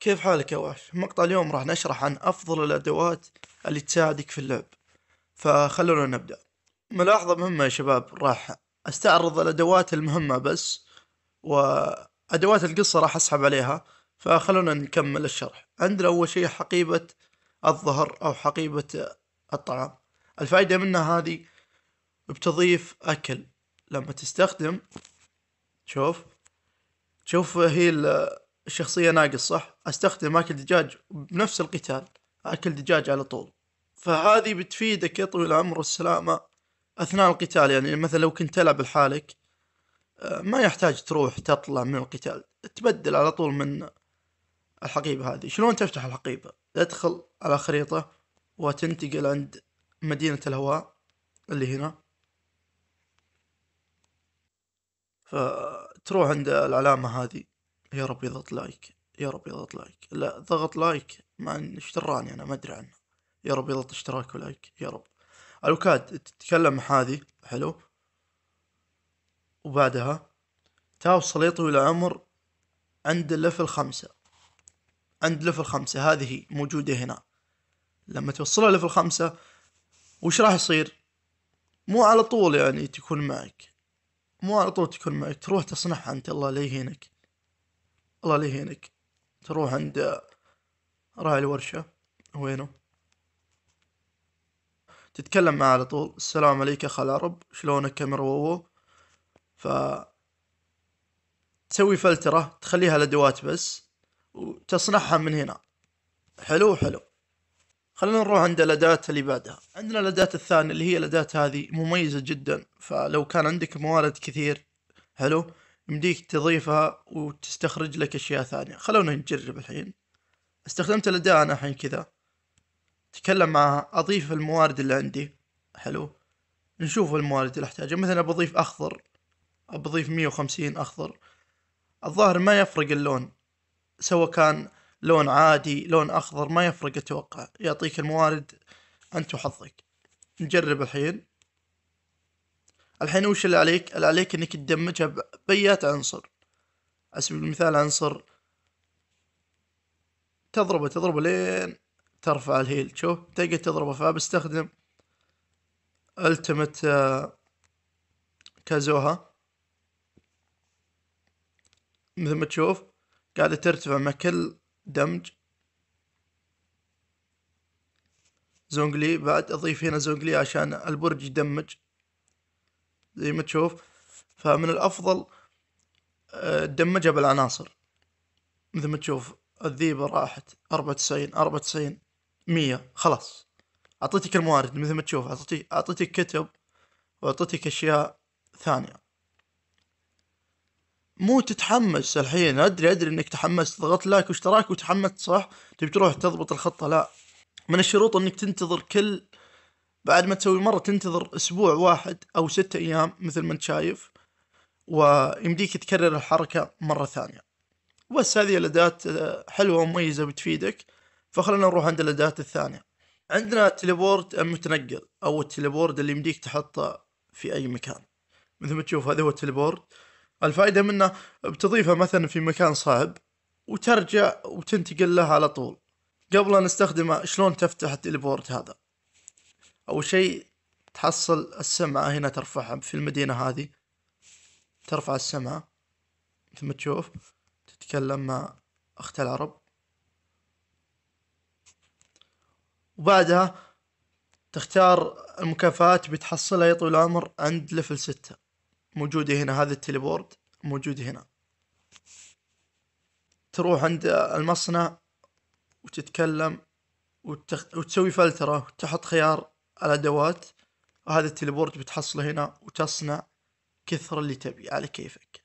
كيف حالك يا وحش؟ مقطع اليوم راح نشرح عن أفضل الأدوات اللي تساعدك في اللعب فخلونا نبدأ ملاحظة مهمة يا شباب راح أستعرض الأدوات المهمة بس وأدوات القصة راح أسحب عليها فخلونا نكمل الشرح عندنا أول شيء حقيبة الظهر أو حقيبة الطعام الفائدة منها هذه بتضيف أكل لما تستخدم شوف شوف هي الشخصية ناقص صح استخدم اكل دجاج بنفس القتال اكل دجاج على طول فهذه بتفيدك يا طويل العمر والسلامة اثناء القتال يعني مثلا لو كنت تلعب لحالك آه، ما يحتاج تروح تطلع من القتال تبدل على طول من الحقيبة هذه شلون تفتح الحقيبة تدخل على خريطة وتنتقل عند مدينة الهواء اللي هنا فتروح عند العلامة هذه يا رب يضغط لايك يا رب يضغط لايك لا ضغط لايك ما اشتراني انا ما ادري عنه يا رب يضغط اشتراك ولايك يا رب الوكاد تتكلم هذه حلو وبعدها توصل يا طويل العمر عند لفل خمسة عند لفل خمسة هذه هي موجودة هنا لما توصلها لفل خمسة وش راح يصير مو على طول يعني تكون معك مو على طول تكون معك تروح تصنعها انت الله لا يهينك الله لا يهينك تروح عند راعي الورشة وينه تتكلم معه على طول السلام عليك خال العرب شلونك كاميرا ووو ف تسوي فلترة تخليها لدوات بس وتصنعها من هنا حلو حلو خلينا نروح عند الأداة اللي بعدها عندنا الأداة الثانية اللي هي الأداة هذه مميزة جدا فلو كان عندك موارد كثير حلو يمديك تضيفها وتستخرج لك اشياء ثانية خلونا نجرب الحين استخدمت الاداة انا الحين كذا اتكلم معها اضيف الموارد اللي عندي حلو نشوف الموارد اللي احتاجها مثلا بضيف اخضر بضيف مية وخمسين اخضر الظاهر ما يفرق اللون سواء كان لون عادي لون اخضر ما يفرق اتوقع يعطيك الموارد انت وحظك نجرب الحين الحين وش اللي عليك اللي عليك انك تدمجها بأيات عنصر على سبيل المثال عنصر تضربه تضربه لين ترفع الهيل شوف تقعد تضربه فبستخدم التمت آه، كازوها مثل ما تشوف قاعدة ترتفع مع كل دمج زونجلي بعد اضيف هنا زونجلي عشان البرج يدمج زي ما تشوف فمن الأفضل تدمجها آه، بالعناصر مثل ما تشوف الذيبة راحت أربعة وتسعين أربعة وتسعين مية خلاص أعطيتك الموارد مثل ما تشوف أعطيتك أعطيتك كتب وأعطيتك أشياء ثانية مو تتحمس الحين أدري أدري إنك تحمست ضغطت لايك واشتراك وتحمست صح تبي تروح تضبط الخطة لا من الشروط إنك تنتظر كل بعد ما تسوي مرة تنتظر اسبوع واحد او ستة ايام مثل ما انت شايف ويمديك تكرر الحركة مرة ثانية بس هذه الاداة آه، حلوة ومميزة بتفيدك فخلنا نروح عند الاداة الثانية عندنا التليبورد المتنقل او التليبورد اللي يمديك تحطه في اي مكان مثل ما تشوف هذا هو التليبورد الفائدة منه بتضيفه مثلا في مكان صعب وترجع وتنتقل له على طول قبل أن نستخدمه شلون تفتح التليبورت هذا أول شيء تحصل السمعة هنا ترفعها في المدينة هذه ترفع السمعة مثل ما تشوف تتكلم مع أخت العرب وبعدها تختار المكافآت بتحصلها يا طويل العمر عند ليفل ستة موجودة هنا هذا التليبورد موجود هنا تروح عند المصنع وتتكلم وتخ... وتسوي فلترة وتحط خيار الأدوات وهذا التليبورت بتحصله هنا وتصنع كثر اللي تبي على كيفك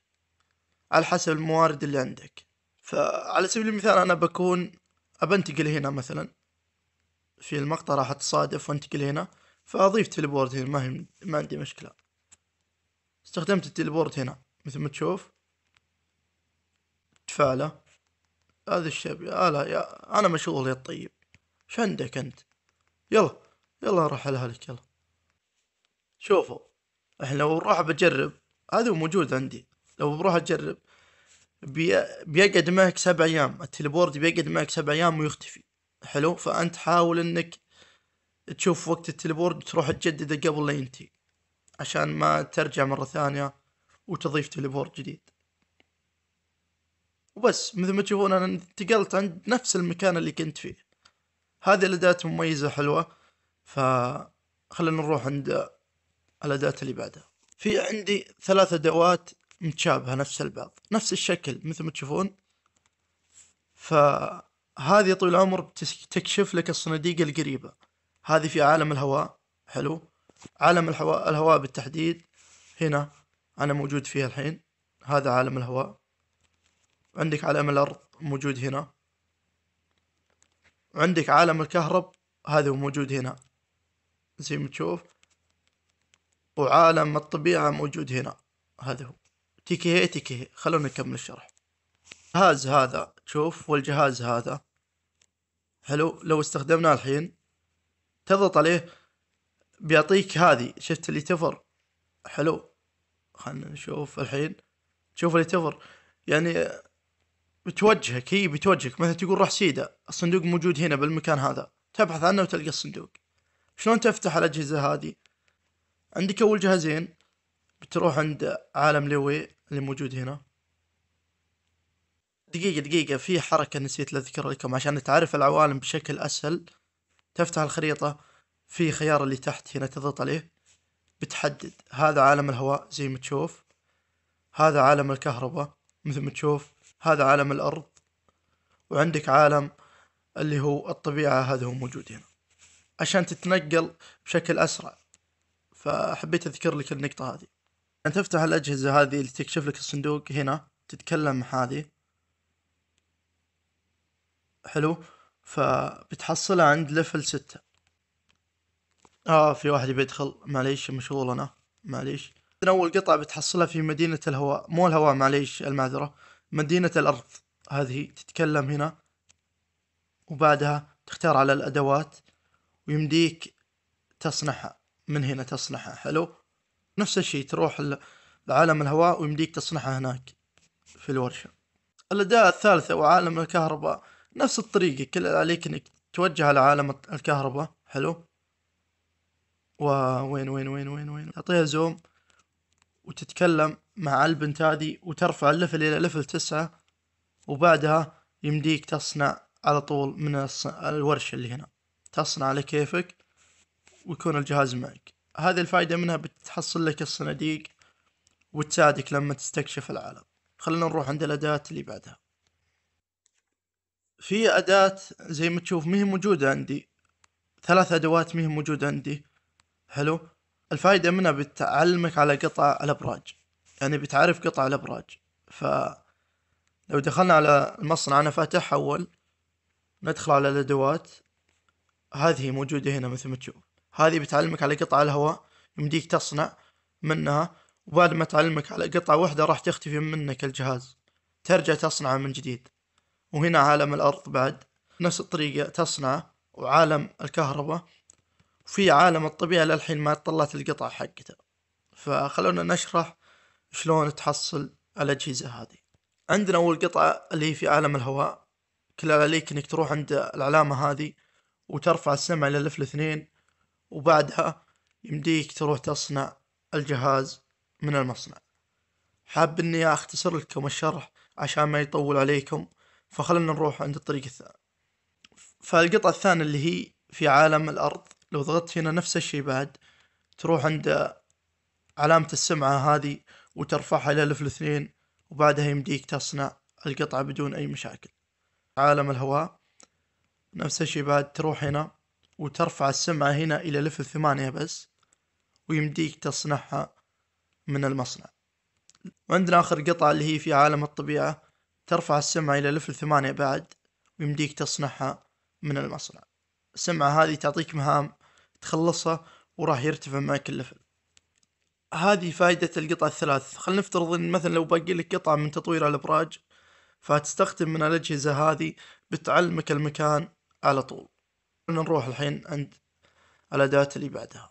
على حسب الموارد اللي عندك فعلى سبيل المثال أنا بكون أبنتقل هنا مثلا في المقطع راح أتصادف وأنتقل هنا فأضيف تليبورت هنا ما, هي ما عندي مشكلة استخدمت التليبورت هنا مثل ما تشوف تفعله هذا الشاب آه يا لا يا أنا مشغول يا الطيب شو عندك أنت يلا يلا على هالك يلا شوفوا احنا لو راح بجرب هذا موجود عندي لو بروح اجرب بي... بيقعد معك سبع ايام التليبورد بيقعد معك سبع ايام ويختفي حلو فانت حاول انك تشوف وقت التليبورد تروح تجدده قبل لا ينتهي عشان ما ترجع مرة ثانية وتضيف تليبورد جديد وبس مثل ما تشوفون انا انتقلت عند نفس المكان اللي كنت فيه هذه الاداة مميزة حلوة فخلنا نروح عند الأداة اللي بعدها في عندي ثلاث أدوات متشابهة نفس البعض نفس الشكل مثل ما تشوفون فهذه طول العمر تكشف لك الصناديق القريبة هذه في عالم الهواء حلو عالم الهواء, الهواء بالتحديد هنا أنا موجود فيها الحين هذا عالم الهواء عندك عالم الأرض موجود هنا وعندك عالم الكهرب هذا موجود هنا زي ما تشوف وعالم الطبيعة موجود هنا هذا هو تيكي هي تيكي هي خلونا نكمل الشرح الجهاز هذا تشوف والجهاز هذا حلو لو استخدمناه الحين تضغط عليه بيعطيك هذه شفت اللي تفر حلو خلنا نشوف الحين شوف اللي تفر يعني بتوجهك هي بتوجهك مثلا تقول روح سيدا الصندوق موجود هنا بالمكان هذا تبحث عنه وتلقى الصندوق شلون تفتح الأجهزة هذه عندك أول جهازين بتروح عند عالم لوي اللي موجود هنا دقيقة دقيقة في حركة نسيت لأذكر لكم عشان تعرف العوالم بشكل أسهل تفتح الخريطة في خيار اللي تحت هنا تضغط عليه بتحدد هذا عالم الهواء زي ما تشوف هذا عالم الكهرباء مثل ما تشوف هذا عالم الأرض وعندك عالم اللي هو الطبيعة هذا هو موجود هنا عشان تتنقل بشكل أسرع فحبيت أذكر لك النقطة هذه أن تفتح الأجهزة هذه اللي تكشف لك الصندوق هنا تتكلم مع هذه حلو فبتحصلها عند ليفل ستة آه في واحد بيدخل معليش مشغول أنا معليش أول قطعة بتحصلها في مدينة الهواء مو الهواء معليش المعذرة مدينة الأرض هذه تتكلم هنا وبعدها تختار على الأدوات ويمديك تصنعها من هنا تصنعها حلو نفس الشيء تروح لعالم الهواء ويمديك تصنعها هناك في الورشة الأداة الثالثة وعالم الكهرباء نفس الطريقة كل عليك انك توجه لعالم الكهرباء حلو وين وين وين وين وين تعطيها زوم وتتكلم مع البنت هذه وترفع الليفل الى ليفل تسعة وبعدها يمديك تصنع على طول من الورشة اللي هنا تصنع على كيفك ويكون الجهاز معك هذه الفائدة منها بتحصل لك الصناديق وتساعدك لما تستكشف العالم خلينا نروح عند الأداة اللي بعدها في أداة زي ما تشوف مهم موجودة عندي ثلاث أدوات مهم موجودة عندي حلو الفائدة منها بتعلمك على قطع الأبراج يعني بتعرف قطع الأبراج ف لو دخلنا على المصنع أنا فاتح أول ندخل على الأدوات هذه موجودة هنا مثل ما تشوف هذه بتعلمك على قطع الهواء يمديك تصنع منها وبعد ما تعلمك على قطعة واحدة راح تختفي منك الجهاز ترجع تصنعه من جديد وهنا عالم الأرض بعد نفس الطريقة تصنعه وعالم الكهرباء وفي عالم الطبيعة للحين ما طلعت القطعة حقتها فخلونا نشرح شلون تحصل الأجهزة هذه عندنا أول قطعة اللي هي في عالم الهواء كل عليك إنك تروح عند العلامة هذه وترفع السمع للف الاثنين وبعدها يمديك تروح تصنع الجهاز من المصنع حاب اني اختصر لكم الشرح عشان ما يطول عليكم فخلنا نروح عند الطريق الثاني فالقطعة الثانية اللي هي في عالم الارض لو ضغطت هنا نفس الشي بعد تروح عند علامة السمعة هذه وترفعها الى الف الاثنين وبعدها يمديك تصنع القطعة بدون اي مشاكل عالم الهواء نفس الشي بعد تروح هنا وترفع السمعة هنا إلى لفل ثمانية بس ويمديك تصنعها من المصنع وعندنا آخر قطعة اللي هي في عالم الطبيعة ترفع السمعة إلى لفل ثمانية بعد ويمديك تصنعها من المصنع السمعة هذه تعطيك مهام تخلصها وراح يرتفع معك اللفل هذه فائدة القطع الثلاث خل نفترض ان مثلا لو باقي لك قطعة من تطوير الابراج فتستخدم من الاجهزة هذه بتعلمك المكان على طول نروح الحين عند الأداة اللي بعدها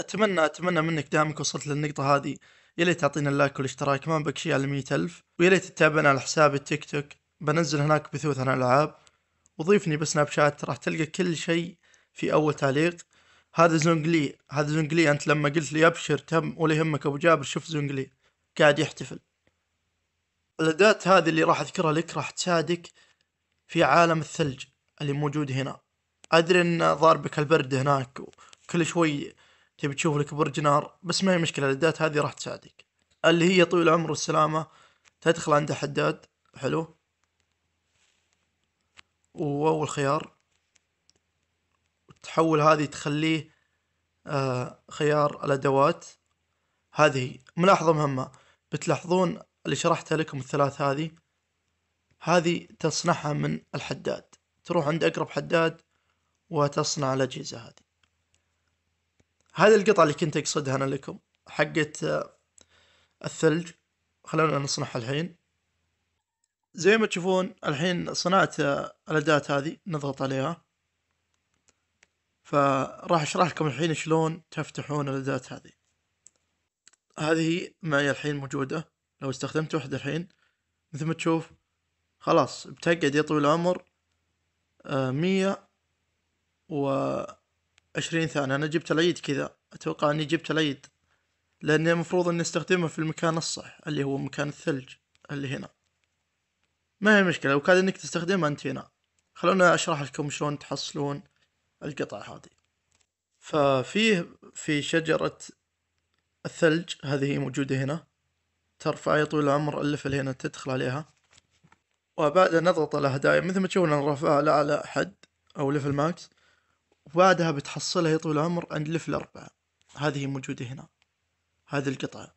أتمنى أتمنى منك دامك وصلت للنقطة هذه يا ليت تعطينا اللايك والاشتراك ما بك شيء على مية ألف ويا ليت تتابعنا على حساب التيك توك بنزل هناك بثوث عن الألعاب وضيفني بسناب شات راح تلقى كل شيء في أول تعليق هذا زونجلي هذا زونجلي أنت لما قلت لي أبشر تم ولا يهمك أبو جابر شوف زونجلي قاعد يحتفل الأداة هذه اللي راح أذكرها لك راح تساعدك في عالم الثلج اللي موجود هنا ادري ان ضاربك البرد هناك وكل شوي تبي تشوف لك برج نار بس ما هي مشكلة الدات هذه راح تساعدك اللي هي طويل العمر والسلامة تدخل عند حداد حلو واول خيار تحول هذه تخليه آه خيار الادوات هذه ملاحظة مهمة بتلاحظون اللي شرحتها لكم الثلاث هذه هذه تصنعها من الحداد تروح عند أقرب حداد وتصنع الأجهزة هذه هذا القطعة اللي كنت أقصدها أنا لكم حقت آه، الثلج خلونا نصنعها الحين زي ما تشوفون الحين صنعت آه، الأداة هذه نضغط عليها فراح أشرح لكم الحين شلون تفتحون الأداة هذه هذه معي الحين موجودة لو استخدمت واحدة الحين مثل ما تشوف خلاص بتقعد يا طويل العمر مية وعشرين ثانية أنا جبت العيد كذا أتوقع أني جبت العيد لأني المفروض أني أستخدمه في المكان الصح اللي هو مكان الثلج اللي هنا ما هي مشكلة وكاد أنك تستخدمها أنت هنا خلونا أشرح لكم شلون تحصلون القطع هذه ففيه في شجرة الثلج هذه موجودة هنا ترفع يا طويل العمر ألف هنا تدخل عليها وبعدها نضغط على هدايا مثل ما تشوفون انا رفعها لأعلى حد او ليفل ماكس وبعدها بتحصلها يا طويل العمر عند ليفل أربعة هذه موجودة هنا هذه القطعة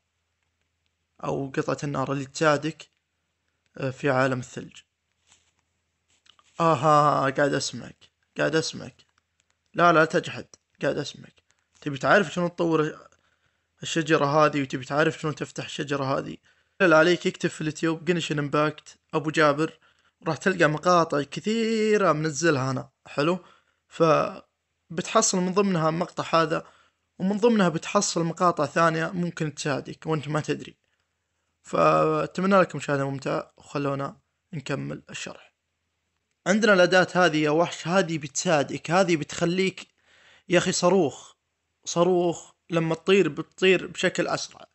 أو قطعة النار اللي تساعدك آه، في عالم الثلج آها قاعد أسمعك قاعد أسمعك لا لا تجحد قاعد أسمعك تبي تعرف شنو تطور الشجرة هذه وتبي تعرف شنو تفتح الشجرة هذه عليك يكتب في اليوتيوب جنشن امباكت ابو جابر راح تلقى مقاطع كثيرة منزلها انا حلو ف بتحصل من ضمنها المقطع هذا ومن ضمنها بتحصل مقاطع ثانية ممكن تساعدك وانت ما تدري فأتمنى لكم مشاهدة ممتعة وخلونا نكمل الشرح عندنا الأداة هذه يا وحش هذه بتساعدك هذه بتخليك يا أخي صاروخ صاروخ لما تطير بتطير بشكل أسرع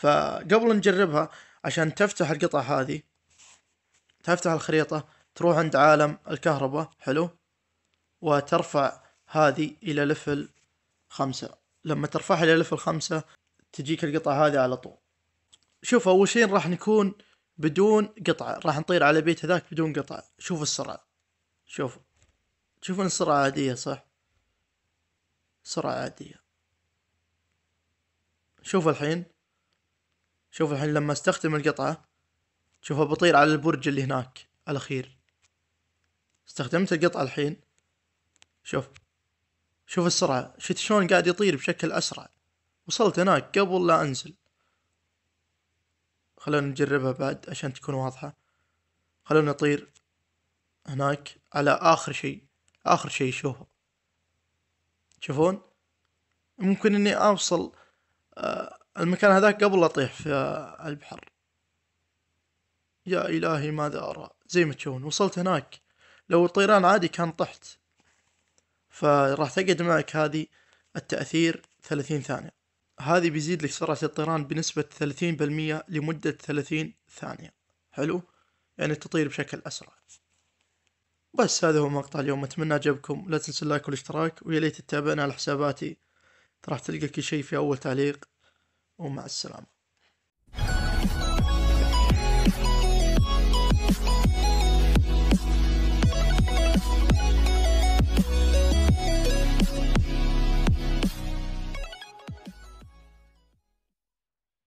فقبل نجربها عشان تفتح القطع هذه تفتح الخريطة تروح عند عالم الكهرباء حلو وترفع هذه إلى لفل خمسة لما ترفعها إلى لفل خمسة تجيك القطعة هذه على طول شوف أول شيء راح نكون بدون قطعة راح نطير على بيت هذاك بدون قطعة شوف السرعة شوف تشوفون السرعة عادية صح سرعة عادية شوف الحين شوف الحين لما استخدم القطعة شوفها بطير على البرج اللي هناك الأخير استخدمت القطعة الحين شوف شوف السرعة شفت شلون قاعد يطير بشكل أسرع وصلت هناك قبل لا أنزل خلونا نجربها بعد عشان تكون واضحة خلونا نطير هناك على آخر شيء آخر شيء شوفه تشوفون ممكن إني أوصل آه المكان هذاك قبل أطيح في البحر يا إلهي ماذا أرى زي ما تشوفون وصلت هناك لو الطيران عادي كان طحت فراح تقعد معك هذه التأثير ثلاثين ثانية هذه بيزيد لك سرعة الطيران بنسبة ثلاثين بالمية لمدة ثلاثين ثانية حلو يعني تطير بشكل أسرع بس هذا هو مقطع اليوم أتمنى عجبكم لا تنسوا اللايك والاشتراك ويا ليت تتابعنا على حساباتي راح تلقى كل شيء في أول تعليق ومع السلامة